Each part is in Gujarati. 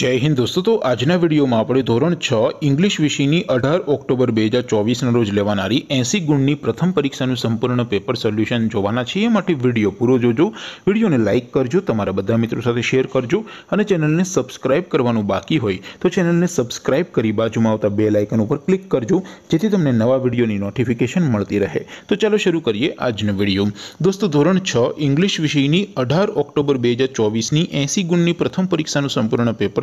जय हिंद दोस्तों तो आज ना वीडियो માં આપણે ધોરણ 6 ઇંગ્લિશ વિષયની 18 ઓક્ટોબર 2024 ના રોજ લેવાણારી 80 ગુણની પ્રથમ પરીક્ષાનું સંપૂર્ણ પેપર સોલ્યુશન જોવાના છે માટે વિડિયો પૂરો જોજો વિડિયોને લાઈક કરજો તમારા બધા મિત્રો સાથે શેર કરજો અને ચેનલને સબ્સ્ક્રાઇબ કરવાનો બાકી હોય તો ચેનલને સબ્સ્ક્રાઇબ કરી બાજુમાં આવતા બેલ આઇકન ઉપર ક્લિક કરજો જેથી તમને નવા વિડિયોની નોટિફિકેશન મળતી રહે તો ચાલો શરૂ કરીએ આજનો વિડિયો દોસ્તો ધોરણ 6 ઇંગ્લિશ વિષયની 18 ઓક્ટોબર 2024 ની 80 ગુણની પ્રથમ પરીક્ષાનું સંપૂર્ણ પેપર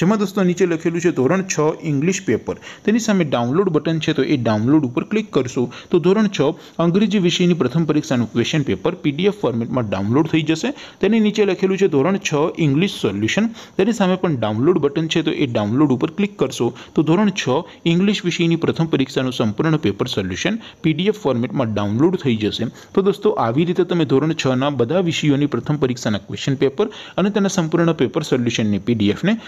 જો મિત્રો નીચે લખેલું છે ધોરણ 6 ઇંગ્લિશ પેપર તેની સામે ડાઉનલોડ બટન છે તો એ ડાઉનલોડ ઉપર ક્લિક કરશો તો ધોરણ 6 અંગ્રેજી વિષયની પ્રથમ પરીક્ષાનું ક્વેશ્ચન પેપર PDF ફોર્મેટમાં ડાઉનલોડ થઈ જશે તેની નીચે લખેલું છે ધોરણ 6 ઇંગ્લિશ સોલ્યુશન તેની સામે પણ ડાઉનલોડ બટન છે તો એ ડાઉનલોડ ઉપર ક્લિક કરશો તો ધોરણ 6 ઇંગ્લિશ વિષયની પ્રથમ પરીક્ષાનું સંપૂર્ણ પેપર સોલ્યુશન PDF ફોર્મેટમાં ડાઉનલોડ થઈ જશે તો દોસ્તો આવી રીતે તમે ધોરણ 6 ના બધા વિષયોની પ્રથમ પરીક્ષાના ક્વેશ્ચન પેપર અને તેના સંપૂર્ણ પેપર સોલ્યુશનની PDF ને